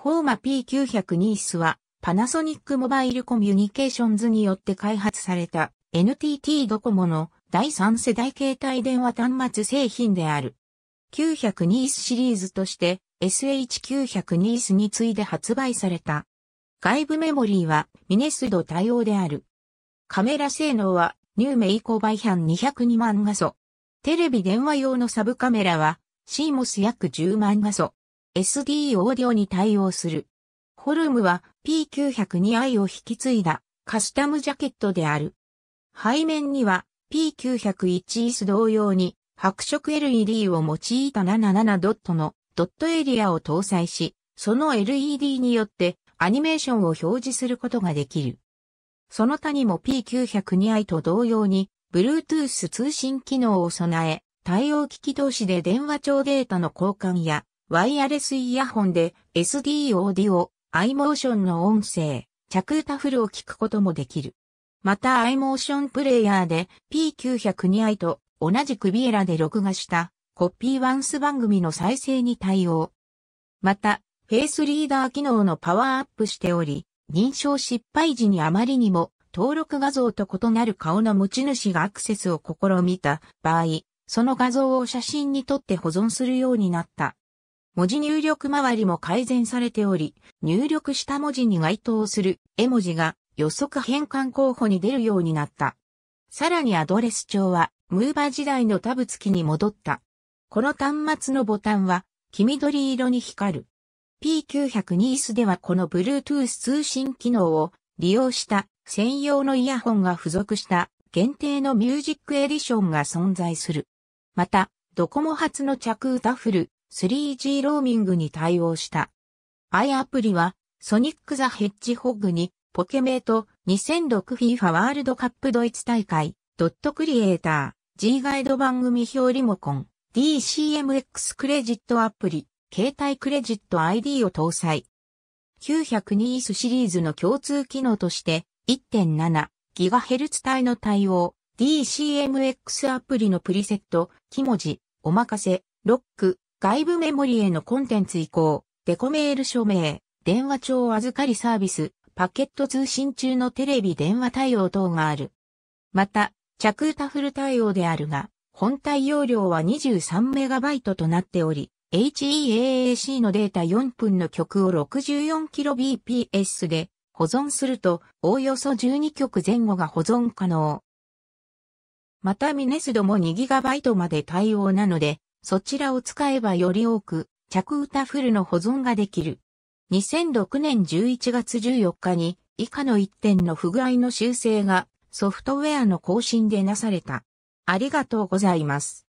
フォーマ P902 ースはパナソニックモバイルコミュニケーションズによって開発された NTT ドコモの第3世代携帯電話端末製品である。902ースシリーズとして SH902 ースに次いで発売された。外部メモリーはミネスド対応である。カメラ性能はニューメイコバイハン202万画素。テレビ電話用のサブカメラは CMOS 約10万画素。SD オーディオに対応する。ホルムは P902i を引き継いだカスタムジャケットである。背面には P901S 同様に白色 LED を用いた77ドットのドットエリアを搭載し、その LED によってアニメーションを表示することができる。その他にも P902i と同様に Bluetooth 通信機能を備え、対応機器同士で電話帳データの交換やワイヤレスイヤホンで SD オーディオ、iMotion の音声、着歌フルを聞くこともできる。また iMotion プレイヤーで P902i と同じクビエラで録画したコピーワンス番組の再生に対応。また、フェイスリーダー機能のパワーアップしており、認証失敗時にあまりにも登録画像と異なる顔の持ち主がアクセスを試みた場合、その画像を写真に撮って保存するようになった。文字入力周りも改善されており、入力した文字に該当する絵文字が予測変換候補に出るようになった。さらにアドレス帳は、ムーバー時代のタブ付きに戻った。この端末のボタンは、黄緑色に光る。P902S ではこの Bluetooth 通信機能を利用した専用のイヤホンが付属した限定のミュージックエディションが存在する。また、ドコモ発の着ダフル 3G ローミングに対応した。i アプリは、ソニック・ザ・ヘッジホッグに、ポケメイト 2006FIFA ワールドカップドイツ大会、ドットクリエイター、G ガイド番組表リモコン、DCMX クレジットアプリ、携帯クレジット ID を搭載。902IS シリーズの共通機能として、1.7GHz 帯の対応、DCMX アプリのプリセット、木文字、おまかせ、ロック、外部メモリへのコンテンツ移行、デコメール署名、電話帳預かりサービス、パケット通信中のテレビ電話対応等がある。また、着タフル対応であるが、本体容量は 23MB となっており、HEAAC のデータ4分の曲を 64kbps で保存すると、おおよそ12曲前後が保存可能。またミネスドも 2GB まで対応なので、そちらを使えばより多く、着歌フルの保存ができる。2006年11月14日に、以下の1点の不具合の修正が、ソフトウェアの更新でなされた。ありがとうございます。